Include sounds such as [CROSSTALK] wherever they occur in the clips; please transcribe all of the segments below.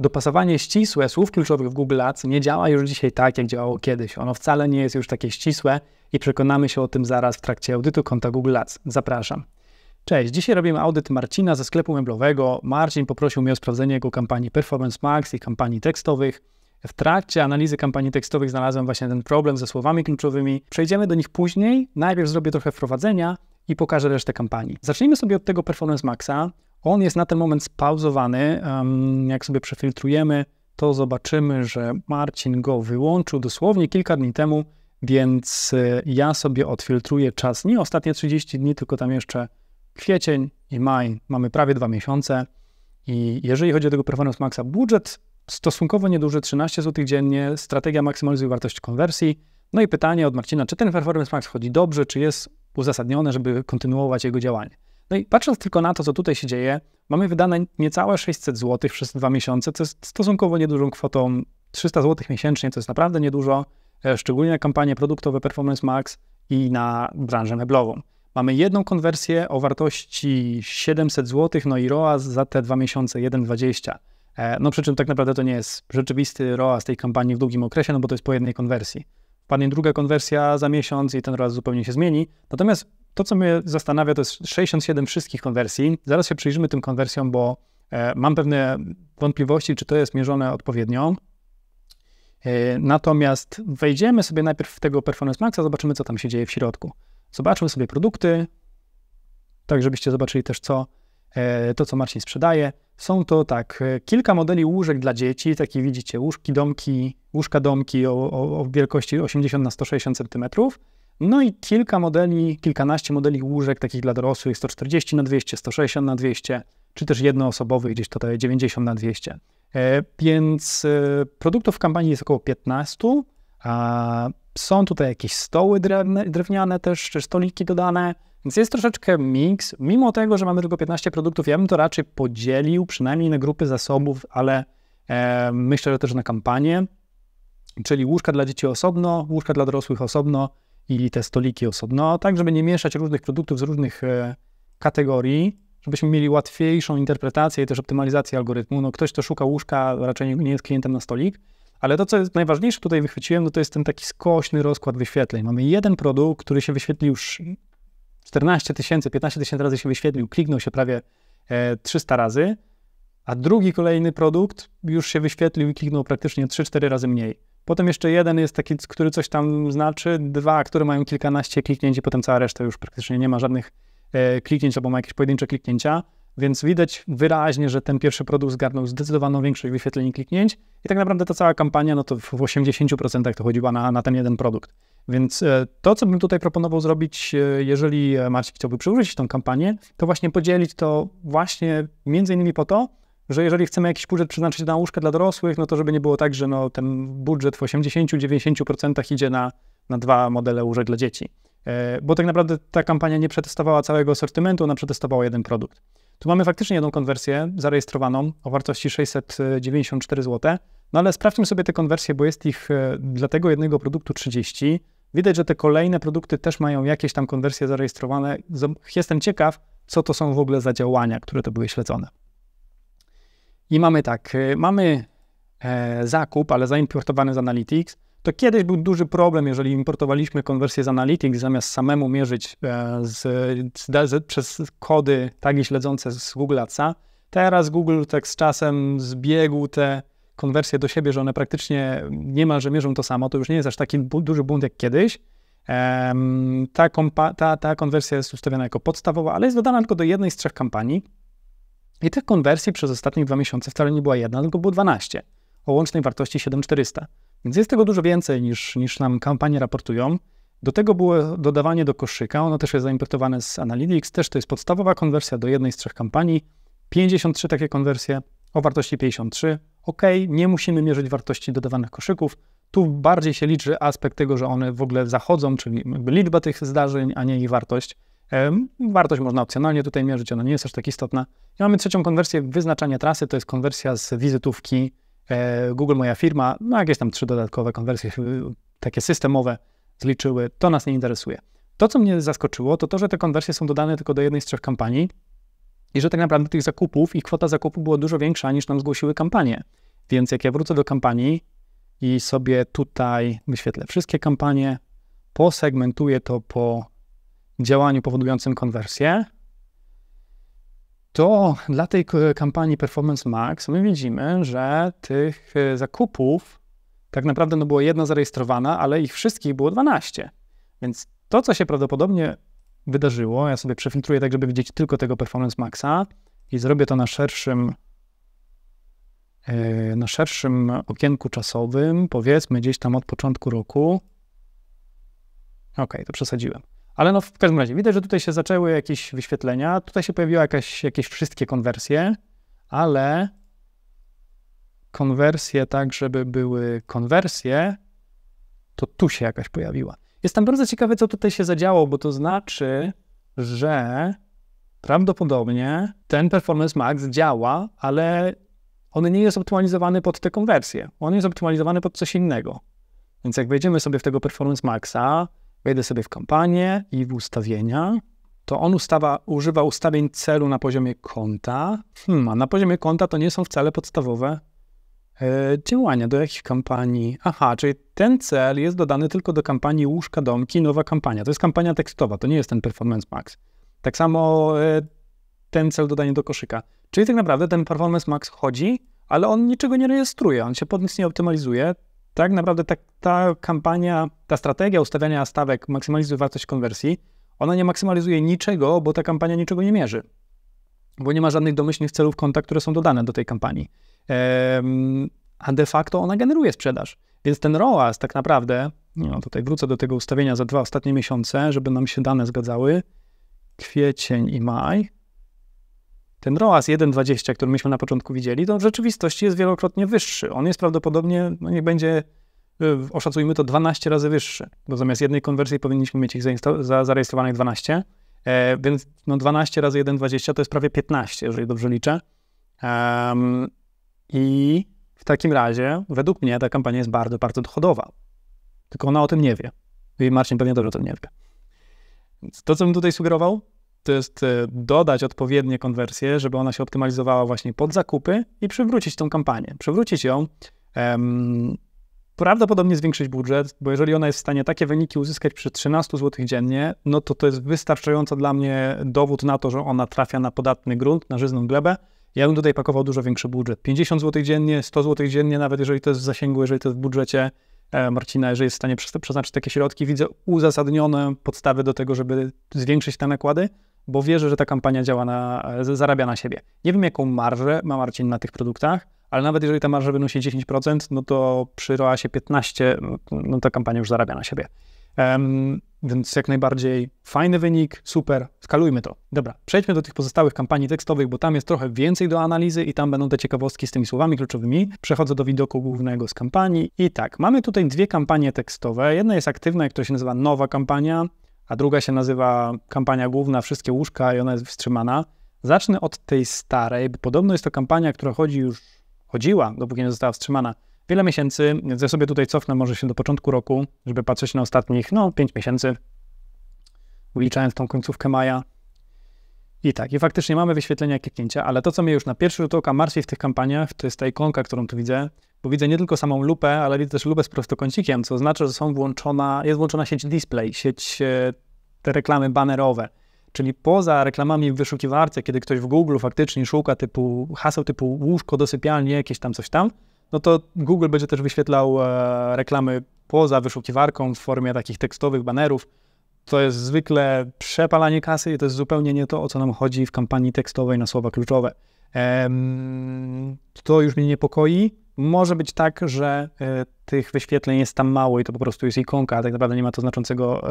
dopasowanie ścisłe słów kluczowych w Google Ads nie działa już dzisiaj tak, jak działało kiedyś. Ono wcale nie jest już takie ścisłe i przekonamy się o tym zaraz w trakcie audytu konta Google Ads. Zapraszam. Cześć, dzisiaj robimy audyt Marcina ze sklepu meblowego. Marcin poprosił mnie o sprawdzenie jego kampanii Performance Max i kampanii tekstowych. W trakcie analizy kampanii tekstowych znalazłem właśnie ten problem ze słowami kluczowymi. Przejdziemy do nich później. Najpierw zrobię trochę wprowadzenia i pokażę resztę kampanii. Zacznijmy sobie od tego Performance Maxa. On jest na ten moment spauzowany. Jak sobie przefiltrujemy, to zobaczymy, że Marcin go wyłączył dosłownie kilka dni temu, więc e, ja sobie odfiltruję czas nie ostatnie 30 dni, tylko tam jeszcze kwiecień i maj. Mamy prawie dwa miesiące. I jeżeli chodzi o tego Performance Maxa, budżet stosunkowo nieduży, 13 zł dziennie, strategia maksymalizuje wartość konwersji. No i pytanie od Marcina, czy ten Performance Max chodzi dobrze, czy jest uzasadnione, żeby kontynuować jego działanie. No i patrząc tylko na to, co tutaj się dzieje, mamy wydane niecałe 600 zł przez dwa miesiące, co jest stosunkowo niedużą kwotą. 300 zł miesięcznie to jest naprawdę niedużo, e, szczególnie na kampanie produktowe Performance Max i na branżę meblową. Mamy jedną konwersję o wartości 700 zł, no i ROAS za te dwa miesiące 1,20. E, no przy czym tak naprawdę to nie jest rzeczywisty ROAS tej kampanii w długim okresie, no bo to jest po jednej konwersji. Padnie druga konwersja za miesiąc i ten ROAS zupełnie się zmieni. Natomiast to, co mnie zastanawia, to jest 67 wszystkich konwersji. Zaraz się przyjrzymy tym konwersjom, bo e, mam pewne wątpliwości, czy to jest mierzone odpowiednio. E, natomiast wejdziemy sobie najpierw w tego Performance Maxa, zobaczymy, co tam się dzieje w środku. Zobaczmy sobie produkty, tak żebyście zobaczyli też, co, e, to, co Marcin sprzedaje. Są to tak, kilka modeli łóżek dla dzieci, takie widzicie, łóżki domki, łóżka domki o, o, o wielkości 80 na 160 centymetrów no i kilka modeli, kilkanaście modeli łóżek takich dla dorosłych, 140 na 200, 160 na 200, czy też jednoosobowych, gdzieś tutaj 90 na 200. E, więc e, produktów w kampanii jest około 15, a są tutaj jakieś stoły drewniane też, czy stoliki dodane, więc jest troszeczkę miks. Mimo tego, że mamy tylko 15 produktów, ja bym to raczej podzielił przynajmniej na grupy zasobów, ale e, myślę, że też na kampanię, czyli łóżka dla dzieci osobno, łóżka dla dorosłych osobno, i te stoliki osobno, no, tak żeby nie mieszać różnych produktów z różnych e, kategorii, żebyśmy mieli łatwiejszą interpretację i też optymalizację algorytmu. No, ktoś, kto szuka łóżka, raczej nie jest klientem na stolik. Ale to, co jest najważniejsze tutaj wychwyciłem, no to jest ten taki skośny rozkład wyświetleń. Mamy jeden produkt, który się wyświetlił już 14 tysięcy, 15 tysięcy razy się wyświetlił, kliknął się prawie 300 e, razy, a drugi kolejny produkt już się wyświetlił i kliknął praktycznie 3-4 razy mniej. Potem jeszcze jeden jest taki, który coś tam znaczy, dwa, które mają kilkanaście kliknięć i potem cała reszta już praktycznie nie ma żadnych e, kliknięć albo ma jakieś pojedyncze kliknięcia. Więc widać wyraźnie, że ten pierwszy produkt zgarnął zdecydowaną większość wyświetleń kliknięć i tak naprawdę ta cała kampania, no to w 80% to chodziła na, na ten jeden produkt. Więc e, to, co bym tutaj proponował zrobić, e, jeżeli Marcin chciałby przywrócić tą kampanię, to właśnie podzielić to właśnie między innymi po to, że jeżeli chcemy jakiś budżet przeznaczyć na łóżka dla dorosłych, no to żeby nie było tak, że no, ten budżet w 80-90% idzie na, na dwa modele łóżek dla dzieci. E, bo tak naprawdę ta kampania nie przetestowała całego asortymentu, ona przetestowała jeden produkt. Tu mamy faktycznie jedną konwersję zarejestrowaną o wartości 694 zł, no ale sprawdźmy sobie te konwersje, bo jest ich e, dla tego jednego produktu 30. Widać, że te kolejne produkty też mają jakieś tam konwersje zarejestrowane. Jestem ciekaw, co to są w ogóle za działania, które to były śledzone. I mamy tak, y, mamy e, zakup, ale zaimportowany z Analytics. To kiedyś był duży problem, jeżeli importowaliśmy konwersję z Analytics, zamiast samemu mierzyć e, z, z, przez kody tagi śledzące z Google Adsa. Teraz Google tak z czasem zbiegł te konwersje do siebie, że one praktycznie niemalże mierzą to samo. To już nie jest aż taki bu duży bunt jak kiedyś. Ehm, ta, ta, ta konwersja jest ustawiona jako podstawowa, ale jest dodana tylko do jednej z trzech kampanii. I tych konwersji przez ostatnie dwa miesiące wcale nie była jedna, tylko było 12 o łącznej wartości 7400. Więc jest tego dużo więcej niż, niż nam kampanie raportują. Do tego było dodawanie do koszyka, ono też jest zaimportowane z Analytics, też to jest podstawowa konwersja do jednej z trzech kampanii. 53 takie konwersje o wartości 53. Ok, nie musimy mierzyć wartości dodawanych koszyków. Tu bardziej się liczy aspekt tego, że one w ogóle zachodzą, czyli liczba tych zdarzeń, a nie ich wartość. Wartość można opcjonalnie tutaj mierzyć, ona nie jest aż tak istotna. I mamy trzecią konwersję wyznaczania trasy, to jest konwersja z wizytówki e, Google Moja Firma, no jakieś tam trzy dodatkowe konwersje e, takie systemowe zliczyły, to nas nie interesuje. To, co mnie zaskoczyło, to to, że te konwersje są dodane tylko do jednej z trzech kampanii i że tak naprawdę tych zakupów i kwota zakupu była dużo większa niż nam zgłosiły kampanie. Więc jak ja wrócę do kampanii i sobie tutaj wyświetlę wszystkie kampanie, posegmentuję to po działaniu powodującym konwersję, to dla tej kampanii Performance Max my widzimy, że tych e, zakupów tak naprawdę no było jedna zarejestrowana, ale ich wszystkich było 12. Więc to, co się prawdopodobnie wydarzyło, ja sobie przefiltruję tak, żeby widzieć tylko tego Performance Maxa i zrobię to na szerszym e, na szerszym okienku czasowym, powiedzmy gdzieś tam od początku roku. Okej, okay, to przesadziłem. Ale no w każdym razie widać, że tutaj się zaczęły jakieś wyświetlenia, tutaj się pojawiły jakaś, jakieś wszystkie konwersje, ale konwersje tak, żeby były konwersje, to tu się jakaś pojawiła. Jestem bardzo ciekawy, co tutaj się zadziało, bo to znaczy, że prawdopodobnie ten Performance Max działa, ale on nie jest optymalizowany pod te konwersje. On jest optymalizowany pod coś innego. Więc jak wejdziemy sobie w tego Performance Maxa, wejdę sobie w kampanię i w ustawienia, to on ustawa, używa ustawień celu na poziomie konta, hmm, a na poziomie konta to nie są wcale podstawowe e, działania do jakich kampanii. Aha, czyli ten cel jest dodany tylko do kampanii łóżka domki, nowa kampania. To jest kampania tekstowa, to nie jest ten performance max. Tak samo e, ten cel dodanie do koszyka. Czyli tak naprawdę ten performance max chodzi, ale on niczego nie rejestruje, on się pod nic nie optymalizuje, tak naprawdę ta, ta kampania, ta strategia ustawiania stawek maksymalizuje wartość konwersji, ona nie maksymalizuje niczego, bo ta kampania niczego nie mierzy. Bo nie ma żadnych domyślnych celów konta, które są dodane do tej kampanii. Ehm, a de facto ona generuje sprzedaż. Więc ten ROAS tak naprawdę, no tutaj wrócę do tego ustawienia za dwa ostatnie miesiące, żeby nam się dane zgadzały, kwiecień i maj, ten ROAS 1,20, który myśmy na początku widzieli, to w rzeczywistości jest wielokrotnie wyższy. On jest prawdopodobnie, no niech będzie, y, oszacujmy to 12 razy wyższy, bo zamiast jednej konwersji powinniśmy mieć ich za zarejestrowanych 12, e, więc no 12 razy 1,20 to jest prawie 15, jeżeli dobrze liczę. Um, I w takim razie, według mnie, ta kampania jest bardzo, bardzo dochodowa. Tylko ona o tym nie wie. I Marcin pewnie dobrze o tym nie wie. Więc to, co bym tutaj sugerował, to jest e, dodać odpowiednie konwersje, żeby ona się optymalizowała właśnie pod zakupy i przywrócić tą kampanię. Przywrócić ją, em, prawdopodobnie zwiększyć budżet, bo jeżeli ona jest w stanie takie wyniki uzyskać przy 13 zł dziennie, no to to jest wystarczająco dla mnie dowód na to, że ona trafia na podatny grunt, na żyzną glebę. Ja bym tutaj pakował dużo większy budżet. 50 zł dziennie, 100 zł dziennie, nawet jeżeli to jest w zasięgu, jeżeli to jest w budżecie e, Marcina, jeżeli jest w stanie przeznaczyć takie środki, widzę uzasadnione podstawy do tego, żeby zwiększyć te nakłady bo wierzę, że ta kampania działa na, zarabia na siebie. Nie wiem, jaką marżę ma Marcin na tych produktach, ale nawet jeżeli ta marża wynosi 10%, no to przy ROASie 15, no, no ta kampania już zarabia na siebie. Um, więc jak najbardziej fajny wynik, super, skalujmy to. Dobra, przejdźmy do tych pozostałych kampanii tekstowych, bo tam jest trochę więcej do analizy i tam będą te ciekawostki z tymi słowami kluczowymi. Przechodzę do widoku głównego z kampanii i tak, mamy tutaj dwie kampanie tekstowe. Jedna jest aktywna, jak to się nazywa nowa kampania, a druga się nazywa kampania główna Wszystkie łóżka i ona jest wstrzymana. Zacznę od tej starej, bo podobno jest to kampania, która chodzi już, chodziła, dopóki nie została wstrzymana, wiele miesięcy, więc ja sobie tutaj cofnę może się do początku roku, żeby patrzeć na ostatnich, no, pięć miesięcy, uliczając tą końcówkę maja. I tak, i faktycznie mamy wyświetlenia kliknięcia, ale to, co mnie już na pierwszy rzut oka martwi w tych kampaniach, to jest ta ikonka, którą tu widzę, bo widzę nie tylko samą lupę, ale widzę też lupę z prostokącikiem, co oznacza, że są włączona, jest włączona sieć display, sieć e, te reklamy banerowe. Czyli poza reklamami w wyszukiwarce, kiedy ktoś w Google faktycznie szuka typu haseł typu łóżko do sypialni, jakieś tam coś tam, no to Google będzie też wyświetlał e, reklamy poza wyszukiwarką w formie takich tekstowych banerów, to jest zwykle przepalanie kasy i to jest zupełnie nie to, o co nam chodzi w kampanii tekstowej na słowa kluczowe. To już mnie niepokoi. Może być tak, że e, tych wyświetleń jest tam mało i to po prostu jest ikonka, a tak naprawdę nie ma to znaczącego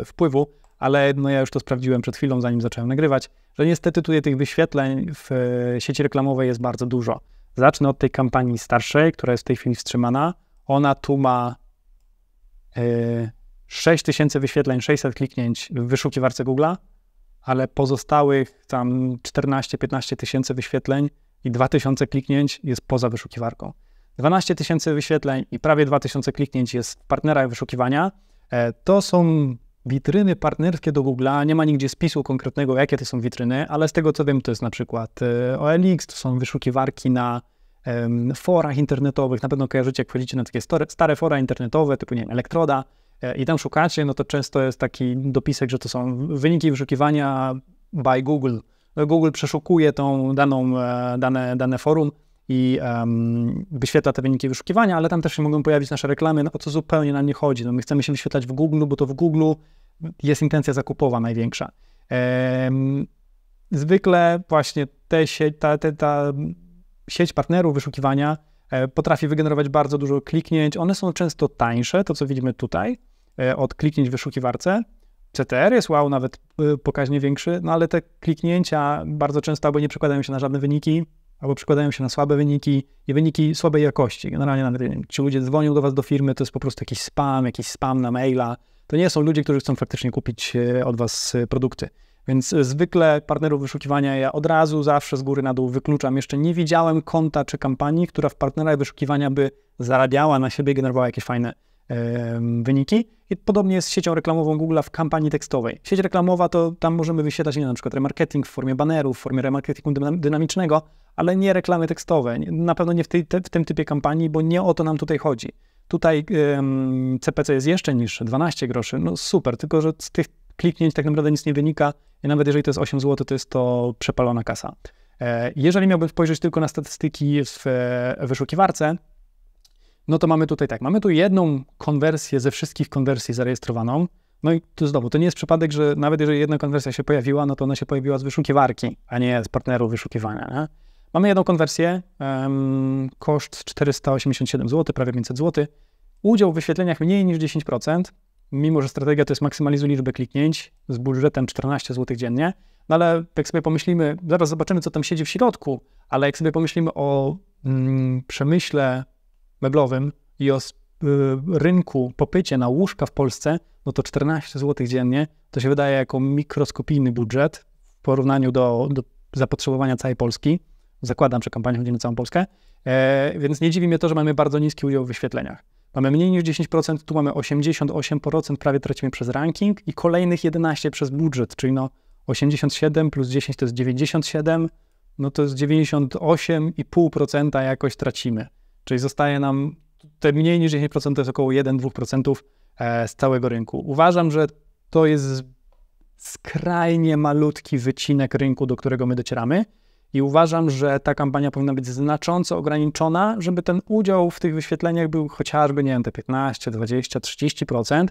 e, wpływu, ale no ja już to sprawdziłem przed chwilą, zanim zacząłem nagrywać, że niestety tutaj tych wyświetleń w e, sieci reklamowej jest bardzo dużo. Zacznę od tej kampanii starszej, która jest w tej chwili wstrzymana. Ona tu ma 6000 wyświetleń, 600 kliknięć w wyszukiwarce Google'a, ale pozostałych tam 14-15 tysięcy wyświetleń i 2000 kliknięć jest poza wyszukiwarką. 12 tysięcy wyświetleń i prawie 2000 kliknięć jest w partnerach wyszukiwania. E, to są witryny partnerskie do Google'a. Nie ma nigdzie spisu konkretnego, jakie to są witryny, ale z tego co wiem, to jest na przykład e, OLX, to są wyszukiwarki na forach internetowych. Na pewno kojarzycie, jak wchodzicie na takie stare fora internetowe, typu nie wiem, Elektroda, E, i tam szukacie, no to często jest taki dopisek, że to są wyniki wyszukiwania by Google. E, Google przeszukuje tą daną, e, dane, dane forum i um, wyświetla te wyniki wyszukiwania, ale tam też się mogą pojawić nasze reklamy, no o co zupełnie nam nie chodzi. No, my chcemy się wyświetlać w Google, bo to w Google jest intencja zakupowa największa. Um, zwykle właśnie te sieć, ta, te, ta sieć partnerów wyszukiwania potrafi wygenerować bardzo dużo kliknięć. One są często tańsze, to co widzimy tutaj, E, od kliknięć w wyszukiwarce. CTR jest wow, nawet y, pokaźnie większy, no ale te kliknięcia bardzo często albo nie przekładają się na żadne wyniki, albo przekładają się na słabe wyniki i wyniki słabej jakości. Generalnie nawet wiem, ci ludzie dzwonią do was do firmy, to jest po prostu jakiś spam, jakiś spam na maila. To nie są ludzie, którzy chcą faktycznie kupić e, od was e, produkty. Więc zwykle partnerów wyszukiwania ja od razu, zawsze z góry na dół wykluczam. Jeszcze nie widziałem konta czy kampanii, która w partnerach wyszukiwania by zarabiała na siebie i generowała jakieś fajne wyniki. I podobnie jest z siecią reklamową Google w kampanii tekstowej. Sieć reklamowa to tam możemy wysiedlać nie, na przykład remarketing w formie banerów, w formie remarketingu dynamicznego, ale nie reklamy tekstowe. Na pewno nie w, tej, te, w tym typie kampanii, bo nie o to nam tutaj chodzi. Tutaj ym, CPC jest jeszcze niższe, 12 groszy. No super, tylko że z tych kliknięć tak naprawdę nic nie wynika. I nawet jeżeli to jest 8 zł, to jest to przepalona kasa. E, jeżeli miałbym spojrzeć tylko na statystyki w e, wyszukiwarce, no to mamy tutaj tak, mamy tu jedną konwersję ze wszystkich konwersji zarejestrowaną. No i tu znowu, to nie jest przypadek, że nawet jeżeli jedna konwersja się pojawiła, no to ona się pojawiła z wyszukiwarki, a nie z partneru wyszukiwania. Nie? Mamy jedną konwersję, um, koszt 487 zł, prawie 500 zł. Udział w wyświetleniach mniej niż 10%, mimo że strategia to jest maksymalizuj liczbę kliknięć z budżetem 14 zł dziennie. No ale jak sobie pomyślimy, zaraz zobaczymy, co tam siedzi w środku, ale jak sobie pomyślimy o mm, przemyśle meblowym i o y, rynku, popycie na łóżka w Polsce, no to 14 zł dziennie to się wydaje jako mikroskopijny budżet w porównaniu do, do zapotrzebowania całej Polski. Zakładam, że kampanią na całą Polskę, e, więc nie dziwi mnie to, że mamy bardzo niski udział w wyświetleniach. Mamy mniej niż 10%, tu mamy 88%, prawie tracimy przez ranking i kolejnych 11% przez budżet, czyli no 87 plus 10 to jest 97, no to jest 98,5% jakoś tracimy. Czyli zostaje nam te mniej niż 10% to jest około 1-2% e, z całego rynku. Uważam, że to jest skrajnie malutki wycinek rynku, do którego my docieramy. I uważam, że ta kampania powinna być znacząco ograniczona, żeby ten udział w tych wyświetleniach był chociażby, nie wiem, te 15, 20, 30%.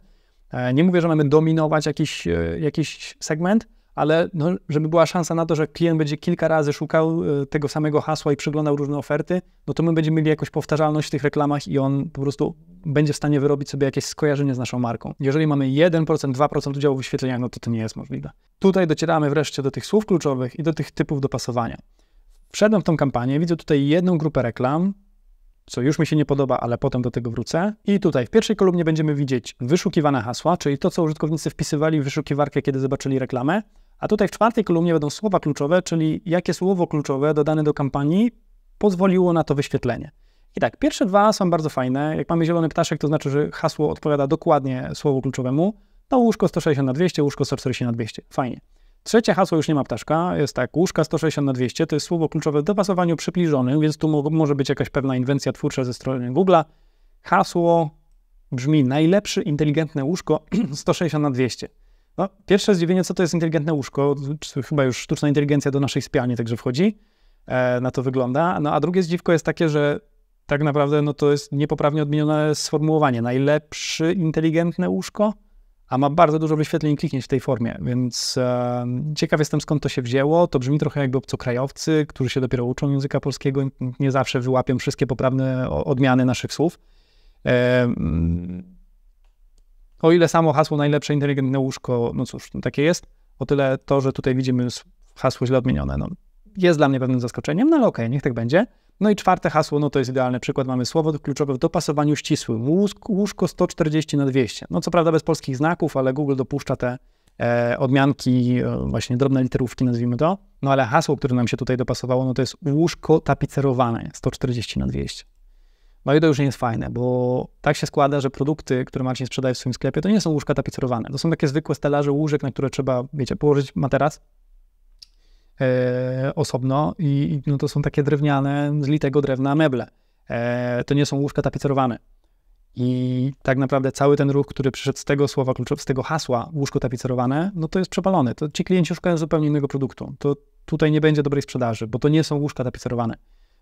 Nie mówię, że mamy dominować jakiś, e, jakiś segment, ale no, żeby była szansa na to, że klient będzie kilka razy szukał e, tego samego hasła i przeglądał różne oferty, no to my będziemy mieli jakąś powtarzalność w tych reklamach i on po prostu będzie w stanie wyrobić sobie jakieś skojarzenie z naszą marką. Jeżeli mamy 1%, 2% udziału w wyświetleniach, no to to nie jest możliwe. Tutaj docieramy wreszcie do tych słów kluczowych i do tych typów dopasowania. Wszedłem w tą kampanię, widzę tutaj jedną grupę reklam, co już mi się nie podoba, ale potem do tego wrócę. I tutaj w pierwszej kolumnie będziemy widzieć wyszukiwane hasła, czyli to, co użytkownicy wpisywali w wyszukiwarkę, kiedy zobaczyli reklamę. A tutaj w czwartej kolumnie będą słowa kluczowe, czyli jakie słowo kluczowe dodane do kampanii pozwoliło na to wyświetlenie. I tak, pierwsze dwa są bardzo fajne. Jak mamy zielony ptaszek, to znaczy, że hasło odpowiada dokładnie słowu kluczowemu. To łóżko 160 na 200, łóżko 140 na 200. Fajnie. Trzecie hasło już nie ma ptaszka, jest tak, łóżka 160 na 200 to jest słowo kluczowe w dopasowaniu przybliżonym, więc tu może być jakaś pewna inwencja twórcza ze strony Google'a. Hasło brzmi najlepszy inteligentne łóżko 160 [CLEARS THROAT] na 200. No, pierwsze zdziwienie, co to jest inteligentne łóżko, chyba już sztuczna inteligencja do naszej spialni także wchodzi, e, na to wygląda. No a drugie zdziwko jest takie, że tak naprawdę no, to jest niepoprawnie odmienione sformułowanie. Najlepsze inteligentne łóżko, a ma bardzo dużo wyświetleń i kliknięć w tej formie, więc e, ciekaw jestem skąd to się wzięło. To brzmi trochę jakby obcokrajowcy, którzy się dopiero uczą języka polskiego, nie zawsze wyłapią wszystkie poprawne odmiany naszych słów. E, o ile samo hasło najlepsze inteligentne łóżko, no cóż, no takie jest, o tyle to, że tutaj widzimy hasło źle odmienione, no, jest dla mnie pewnym zaskoczeniem, no ale okej, okay, niech tak będzie. No i czwarte hasło, no to jest idealny przykład, mamy słowo kluczowe w dopasowaniu ścisłym, łóżko 140 na 200. No co prawda bez polskich znaków, ale Google dopuszcza te e, odmianki, e, właśnie drobne literówki nazwijmy to, no ale hasło, które nam się tutaj dopasowało, no to jest łóżko tapicerowane 140 na 200. No i to już nie jest fajne, bo tak się składa, że produkty, które Marcin sprzedaje w swoim sklepie, to nie są łóżka tapicerowane. To są takie zwykłe stelaże łóżek, na które trzeba, wiecie, położyć materac e, osobno i no to są takie drewniane, z litego drewna meble. E, to nie są łóżka tapicerowane. I tak naprawdę cały ten ruch, który przyszedł z tego słowa kluczowego, z tego hasła łóżko tapicerowane, no to jest przepalony. To ci klienci szukają zupełnie innego produktu. To tutaj nie będzie dobrej sprzedaży, bo to nie są łóżka tapicerowane.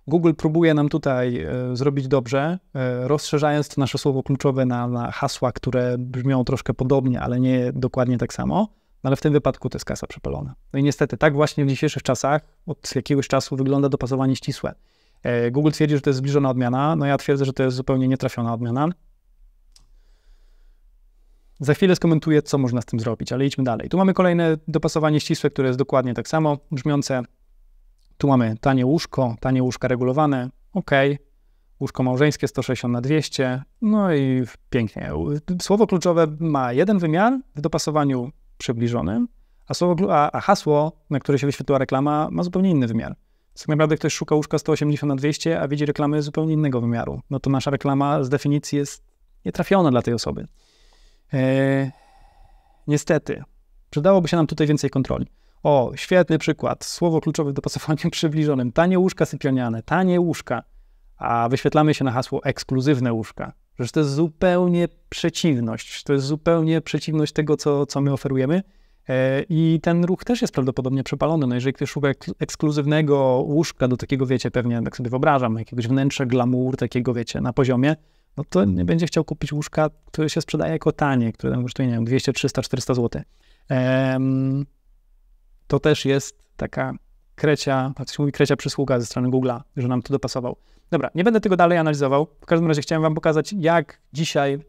Google próbuje nam tutaj e, zrobić dobrze, e, rozszerzając to nasze słowo kluczowe na, na hasła, które brzmią troszkę podobnie, ale nie dokładnie tak samo. No ale w tym wypadku to jest kasa przepalona. No i niestety tak właśnie w dzisiejszych czasach od jakiegoś czasu wygląda dopasowanie ścisłe. E, Google twierdzi, że to jest zbliżona odmiana, no ja twierdzę, że to jest zupełnie nietrafiona odmiana. Za chwilę skomentuję, co można z tym zrobić, ale idźmy dalej. Tu mamy kolejne dopasowanie ścisłe, które jest dokładnie tak samo brzmiące. Tu mamy tanie łóżko, tanie łóżka regulowane, ok. Łóżko małżeńskie 160 na 200, no i pięknie. Słowo kluczowe ma jeden wymiar w dopasowaniu przybliżonym, a, słowo, a, a hasło, na które się wyświetliła reklama, ma zupełnie inny wymiar. Tak naprawdę ktoś szuka łóżka 180 na 200, a widzi reklamy zupełnie innego wymiaru. No to nasza reklama z definicji jest nietrafiona dla tej osoby. Eee, niestety, przydałoby się nam tutaj więcej kontroli. O, świetny przykład. Słowo kluczowe w dopasowaniu [LAUGHS] przybliżonym. Tanie łóżka sypialniane, tanie łóżka. A wyświetlamy się na hasło ekskluzywne łóżka. Przecież to jest zupełnie przeciwność. To jest zupełnie przeciwność tego, co, co my oferujemy. E, I ten ruch też jest prawdopodobnie przepalony. No jeżeli ktoś szuka ekskluzywnego łóżka do takiego, wiecie, pewnie, tak sobie wyobrażam, jakiegoś wnętrza glamour, takiego, wiecie, na poziomie, no to nie będzie chciał kupić łóżka, które się sprzedaje jako tanie, które tam kosztuje, nie wiem, 200, 300, 400 zł. Um, to też jest taka krecia, tak się mówi, krecia przysługa ze strony Google'a, że nam to dopasował. Dobra, nie będę tego dalej analizował. W każdym razie chciałem Wam pokazać, jak dzisiaj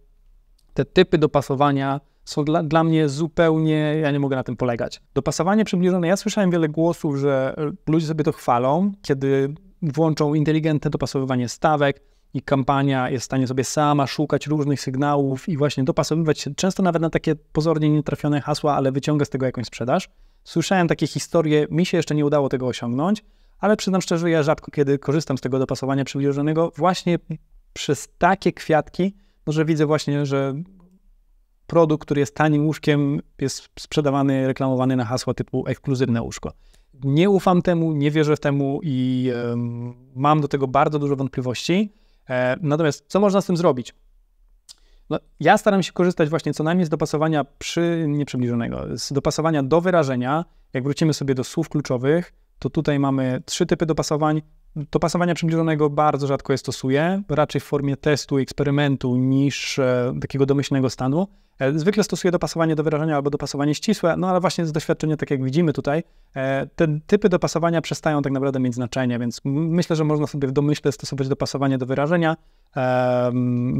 te typy dopasowania są dla, dla mnie zupełnie, ja nie mogę na tym polegać. Dopasowanie przybliżone, ja słyszałem wiele głosów, że e, ludzie sobie to chwalą, kiedy włączą inteligentne dopasowywanie stawek i kampania jest w stanie sobie sama szukać różnych sygnałów i właśnie dopasowywać się często nawet na takie pozornie nietrafione hasła, ale wyciąga z tego jakąś sprzedaż. Słyszałem takie historie, mi się jeszcze nie udało tego osiągnąć, ale przyznam szczerze, ja rzadko kiedy korzystam z tego dopasowania przybliżonego właśnie przez takie kwiatki, no, że widzę właśnie, że produkt, który jest tanim łóżkiem, jest sprzedawany, reklamowany na hasła typu ekskluzywne łóżko. Nie ufam temu, nie wierzę w temu i mam do tego bardzo dużo wątpliwości. E, natomiast co można z tym zrobić? No, ja staram się korzystać właśnie co najmniej z dopasowania przy nieprzybliżonego, z dopasowania do wyrażenia. Jak wrócimy sobie do słów kluczowych, to tutaj mamy trzy typy dopasowań. Dopasowania przybliżonego bardzo rzadko je stosuję, raczej w formie testu, eksperymentu niż e, takiego domyślnego stanu. E, zwykle stosuję dopasowanie do wyrażenia albo dopasowanie ścisłe, no ale właśnie z doświadczenia, tak jak widzimy tutaj, e, te typy dopasowania przestają tak naprawdę mieć znaczenie, więc myślę, że można sobie w domyśle stosować dopasowanie do wyrażenia.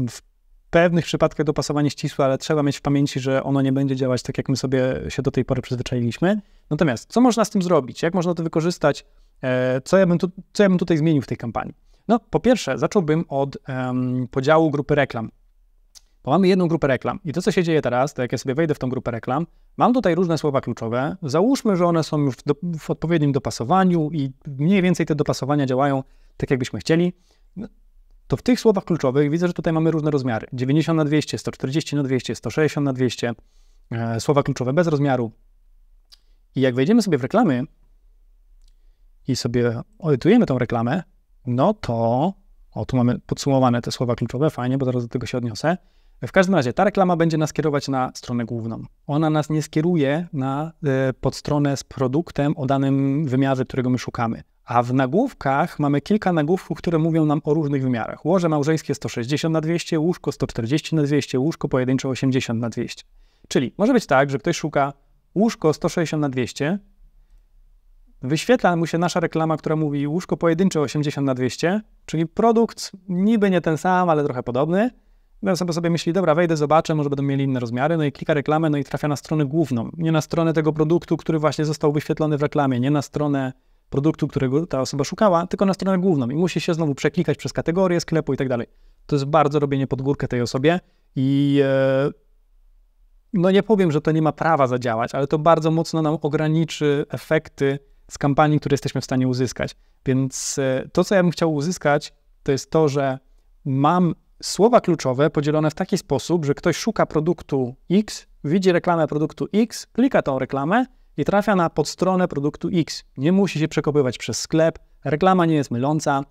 W pewnych przypadkach dopasowanie ścisłe, ale trzeba mieć w pamięci, że ono nie będzie działać tak, jak my sobie się do tej pory przyzwyczailiśmy. Natomiast co można z tym zrobić? Jak można to wykorzystać? E, co ja bym, tu, co ja bym tutaj zmienił w tej kampanii? No, po pierwsze, zacząłbym od um, podziału grupy reklam. Bo mamy jedną grupę reklam i to, co się dzieje teraz, to jak ja sobie wejdę w tą grupę reklam, mam tutaj różne słowa kluczowe. Załóżmy, że one są już do, w odpowiednim dopasowaniu i mniej więcej te dopasowania działają tak, jakbyśmy chcieli. No, to w tych słowach kluczowych widzę, że tutaj mamy różne rozmiary. 90 na 200, 140 na 200, 160 na 200, e, słowa kluczowe bez rozmiaru. I jak wejdziemy sobie w reklamy i sobie edytujemy tą reklamę, no to, o tu mamy podsumowane te słowa kluczowe, fajnie, bo zaraz do tego się odniosę. W każdym razie ta reklama będzie nas kierować na stronę główną. Ona nas nie skieruje na e, podstronę z produktem o danym wymiarze, którego my szukamy. A w nagłówkach mamy kilka nagłówków, które mówią nam o różnych wymiarach. Łoże małżeńskie 160 na 200, łóżko 140 na 200, łóżko pojedyncze 80 na 200. Czyli może być tak, że ktoś szuka łóżko 160 na 200, wyświetla mu się nasza reklama, która mówi łóżko pojedyncze 80 na 200, czyli produkt niby nie ten sam, ale trochę podobny. No sobie sobie myśli, dobra, wejdę, zobaczę, może będą mieli inne rozmiary, no i klika reklamę, no i trafia na stronę główną, nie na stronę tego produktu, który właśnie został wyświetlony w reklamie, nie na stronę produktu, którego ta osoba szukała, tylko na stronę główną i musi się znowu przeklikać przez kategorie sklepu i tak dalej. To jest bardzo robienie pod górkę tej osobie i e, no nie powiem, że to nie ma prawa zadziałać, ale to bardzo mocno nam ograniczy efekty z kampanii, które jesteśmy w stanie uzyskać. Więc e, to, co ja bym chciał uzyskać, to jest to, że mam słowa kluczowe podzielone w taki sposób, że ktoś szuka produktu X, widzi reklamę produktu X, klika tą reklamę i trafia na podstronę produktu X. Nie musi się przekopywać przez sklep, reklama nie jest myląca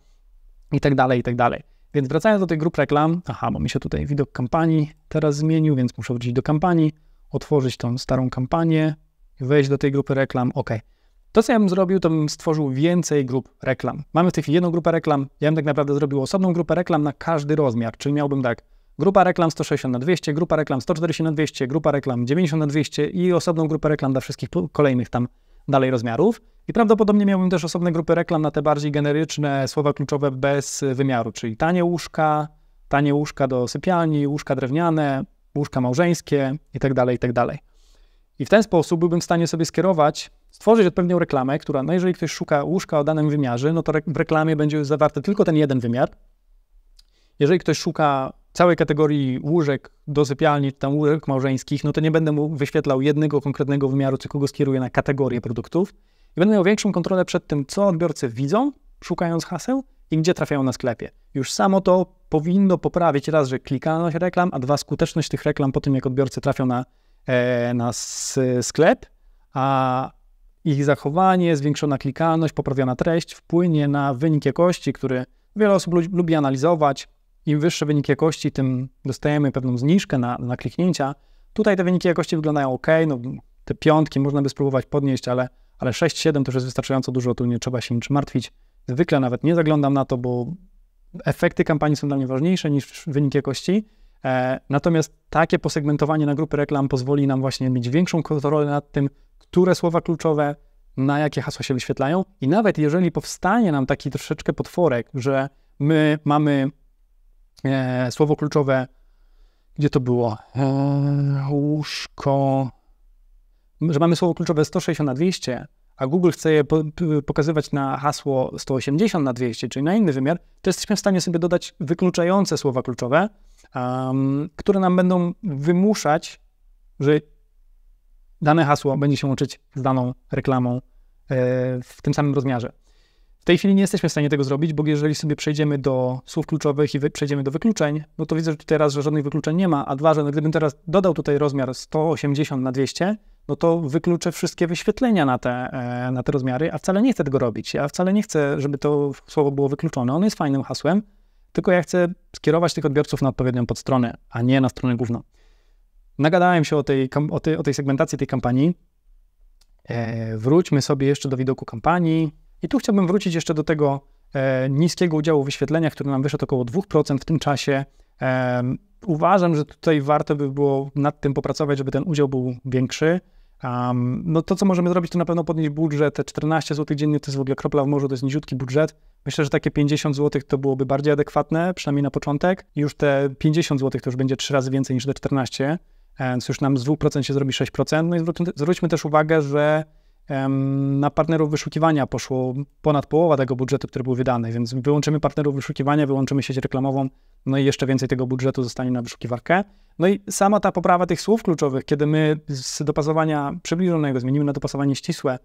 itd., tak itd. Tak więc wracając do tych grup reklam, aha, bo mi się tutaj widok kampanii teraz zmienił, więc muszę wrócić do kampanii, otworzyć tą starą kampanię, wejść do tej grupy reklam, ok. To, co ja bym zrobił, to bym stworzył więcej grup reklam. Mamy w tej chwili jedną grupę reklam, ja bym tak naprawdę zrobił osobną grupę reklam na każdy rozmiar, czyli miałbym tak Grupa reklam 160 na 200, grupa reklam 140 na 200, grupa reklam 90 na 200 i osobną grupę reklam dla wszystkich kolejnych tam dalej rozmiarów. I prawdopodobnie miałbym też osobne grupy reklam na te bardziej generyczne słowa kluczowe bez wymiaru, czyli tanie łóżka, tanie łóżka do sypialni, łóżka drewniane, łóżka małżeńskie itd., tak itd. Tak I w ten sposób byłbym w stanie sobie skierować, stworzyć odpowiednią reklamę, która, no jeżeli ktoś szuka łóżka o danym wymiarze, no to re w reklamie będzie zawarte tylko ten jeden wymiar, jeżeli ktoś szuka całej kategorii łóżek do sypialni, czy tam łóżek małżeńskich, no to nie będę mu wyświetlał jednego konkretnego wymiaru, tylko go skieruję na kategorię produktów i będę miał większą kontrolę przed tym, co odbiorcy widzą, szukając haseł i gdzie trafiają na sklepie. Już samo to powinno poprawić raz, że klikalność reklam, a dwa, skuteczność tych reklam po tym, jak odbiorcy trafią na, e, na sklep, a ich zachowanie, zwiększona klikalność, poprawiona treść wpłynie na wynik jakości, który wiele osób lubi analizować, im wyższy wynik jakości, tym dostajemy pewną zniżkę na, na kliknięcia. Tutaj te wyniki jakości wyglądają ok, no, te piątki można by spróbować podnieść, ale, ale 6-7 to już jest wystarczająco dużo, tu nie trzeba się niczym martwić. Zwykle nawet nie zaglądam na to, bo efekty kampanii są dla mnie ważniejsze niż wynik jakości. E, natomiast takie posegmentowanie na grupy reklam pozwoli nam właśnie mieć większą kontrolę nad tym, które słowa kluczowe, na jakie hasła się wyświetlają. I nawet jeżeli powstanie nam taki troszeczkę potworek, że my mamy E, słowo kluczowe, gdzie to było? E, łóżko. Że mamy słowo kluczowe 160 na 200, a Google chce je pokazywać na hasło 180 na 200, czyli na inny wymiar, to jesteśmy w stanie sobie dodać wykluczające słowa kluczowe, um, które nam będą wymuszać, że dane hasło będzie się łączyć z daną reklamą e, w tym samym rozmiarze. W tej chwili nie jesteśmy w stanie tego zrobić, bo jeżeli sobie przejdziemy do słów kluczowych i przejdziemy do wykluczeń, no to widzę, że tutaj raz, że żadnych wykluczeń nie ma, a dwa, że no gdybym teraz dodał tutaj rozmiar 180 na 200, no to wykluczę wszystkie wyświetlenia na te, e, na te rozmiary, a wcale nie chcę tego robić. Ja wcale nie chcę, żeby to słowo było wykluczone. Ono jest fajnym hasłem, tylko ja chcę skierować tych odbiorców na odpowiednią podstronę, a nie na stronę główną. Nagadałem się o tej, o tej, o tej segmentacji tej kampanii. E, wróćmy sobie jeszcze do widoku kampanii i tu chciałbym wrócić jeszcze do tego e, niskiego udziału wyświetlenia, który nam wyszedł około 2% w tym czasie. E, uważam, że tutaj warto by było nad tym popracować, żeby ten udział był większy. Um, no to, co możemy zrobić, to na pewno podnieść budżet. Te 14 zł dziennie to jest w ogóle kropla w morzu, to jest niziutki budżet. Myślę, że takie 50 zł to byłoby bardziej adekwatne, przynajmniej na początek. już te 50 zł to już będzie 3 razy więcej niż te 14, e, więc już nam z 2% się zrobi 6%. No i zwróćmy też uwagę, że na partnerów wyszukiwania poszło ponad połowa tego budżetu, który był wydany, więc wyłączymy partnerów wyszukiwania, wyłączymy sieć reklamową, no i jeszcze więcej tego budżetu zostanie na wyszukiwarkę. No i sama ta poprawa tych słów kluczowych, kiedy my z dopasowania przybliżonego zmienimy na dopasowanie ścisłe,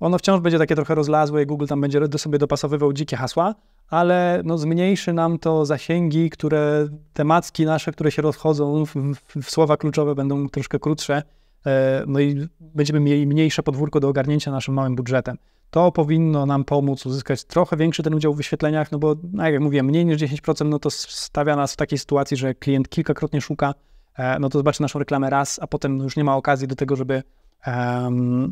ono wciąż będzie takie trochę rozlazłe i Google tam będzie do sobie dopasowywał dzikie hasła, ale no zmniejszy nam to zasięgi, które te macki nasze, które się rozchodzą w, w słowa kluczowe będą troszkę krótsze, E, no i będziemy mieli mniejsze podwórko do ogarnięcia naszym małym budżetem. To powinno nam pomóc uzyskać trochę większy ten udział w wyświetleniach, no bo no jak mówię, mniej niż 10%, no to stawia nas w takiej sytuacji, że klient kilkakrotnie szuka, e, no to zobaczy naszą reklamę raz, a potem już nie ma okazji do tego, żeby um,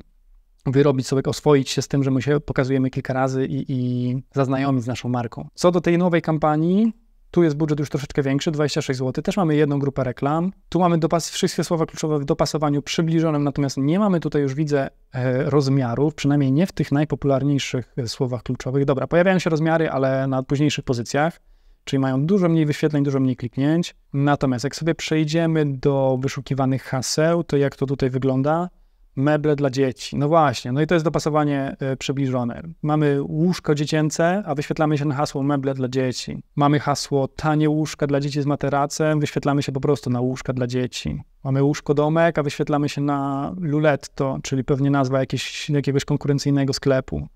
wyrobić sobie, oswoić się z tym, że my się pokazujemy kilka razy i, i zaznajomić z naszą marką. Co do tej nowej kampanii, tu jest budżet już troszeczkę większy, 26 zł. Też mamy jedną grupę reklam. Tu mamy dopas wszystkie słowa kluczowe w dopasowaniu przybliżonym, natomiast nie mamy tutaj już widzę e, rozmiarów, przynajmniej nie w tych najpopularniejszych e, słowach kluczowych. Dobra, pojawiają się rozmiary, ale na późniejszych pozycjach, czyli mają dużo mniej wyświetleń, dużo mniej kliknięć. Natomiast jak sobie przejdziemy do wyszukiwanych haseł, to jak to tutaj wygląda? meble dla dzieci. No właśnie, no i to jest dopasowanie e, przybliżone. Mamy łóżko dziecięce, a wyświetlamy się na hasło meble dla dzieci. Mamy hasło tanie łóżka dla dzieci z materacem, wyświetlamy się po prostu na łóżka dla dzieci. Mamy łóżko domek, a wyświetlamy się na luletto, czyli pewnie nazwa jakiegoś, jakiegoś konkurencyjnego sklepu.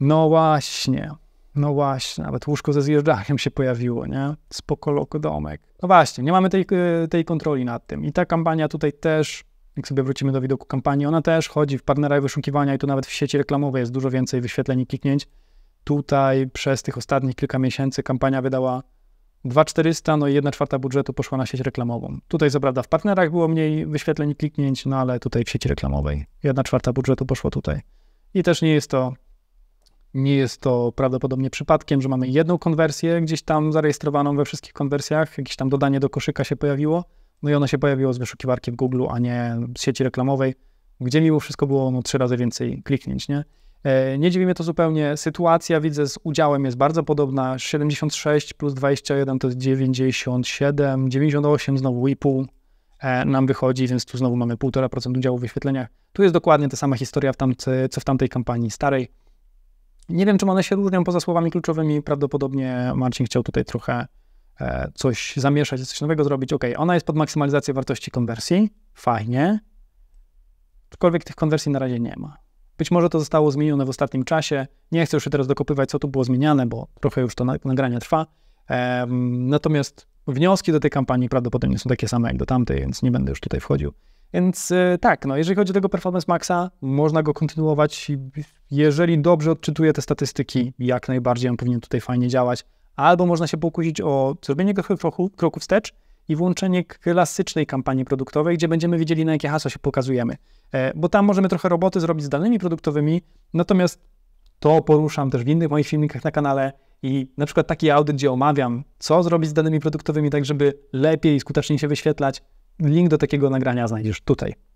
No właśnie, no właśnie, nawet łóżko ze zjeżdżaniem się pojawiło, nie? Spoko domek. No właśnie, nie mamy tej, e, tej kontroli nad tym. I ta kampania tutaj też jak sobie wrócimy do widoku kampanii, ona też chodzi w partnera wyszukiwania i tu nawet w sieci reklamowej jest dużo więcej wyświetleń i kliknięć. Tutaj przez tych ostatnich kilka miesięcy kampania wydała 2400, no i 1 czwarta budżetu poszła na sieć reklamową. Tutaj co prawda w partnerach było mniej wyświetleń i kliknięć, no ale tutaj w sieci reklamowej 1 czwarta budżetu poszło tutaj. I też nie jest to nie jest to prawdopodobnie przypadkiem, że mamy jedną konwersję gdzieś tam zarejestrowaną we wszystkich konwersjach, jakieś tam dodanie do koszyka się pojawiło, no i ono się pojawiło z wyszukiwarki w Google, a nie z sieci reklamowej, gdzie mimo wszystko było no, trzy razy więcej kliknięć, nie? E, nie dziwi mnie to zupełnie. Sytuacja, widzę, z udziałem jest bardzo podobna. 76 plus 21 to jest 97, 98 znowu i pół e, nam wychodzi, więc tu znowu mamy 1,5% udziału w wyświetleniach. Tu jest dokładnie ta sama historia, w tamty, co w tamtej kampanii starej. Nie wiem, czy one się różnią poza słowami kluczowymi. Prawdopodobnie Marcin chciał tutaj trochę E, coś zamieszać, coś nowego zrobić, ok, ona jest pod maksymalizację wartości konwersji, fajnie, aczkolwiek tych konwersji na razie nie ma. Być może to zostało zmienione w ostatnim czasie, nie chcę już się teraz dokopywać, co tu było zmieniane, bo trochę już to nagranie trwa, natomiast wnioski do tej kampanii prawdopodobnie są takie same jak do tamtej, więc nie będę już tutaj wchodził. Więc e, tak, no, jeżeli chodzi o tego Performance Maxa, można go kontynuować. Jeżeli dobrze odczytuję te statystyki, jak najbardziej on powinien tutaj fajnie działać. Albo można się pokusić o zrobienie kroku, kroku wstecz i włączenie klasycznej kampanii produktowej, gdzie będziemy wiedzieli, na jakie hasło się pokazujemy. E, bo tam możemy trochę roboty zrobić z danymi produktowymi, natomiast to poruszam też w innych moich filmikach na kanale i na przykład taki audyt, gdzie omawiam, co zrobić z danymi produktowymi, tak żeby lepiej i skuteczniej się wyświetlać. Link do takiego nagrania znajdziesz tutaj.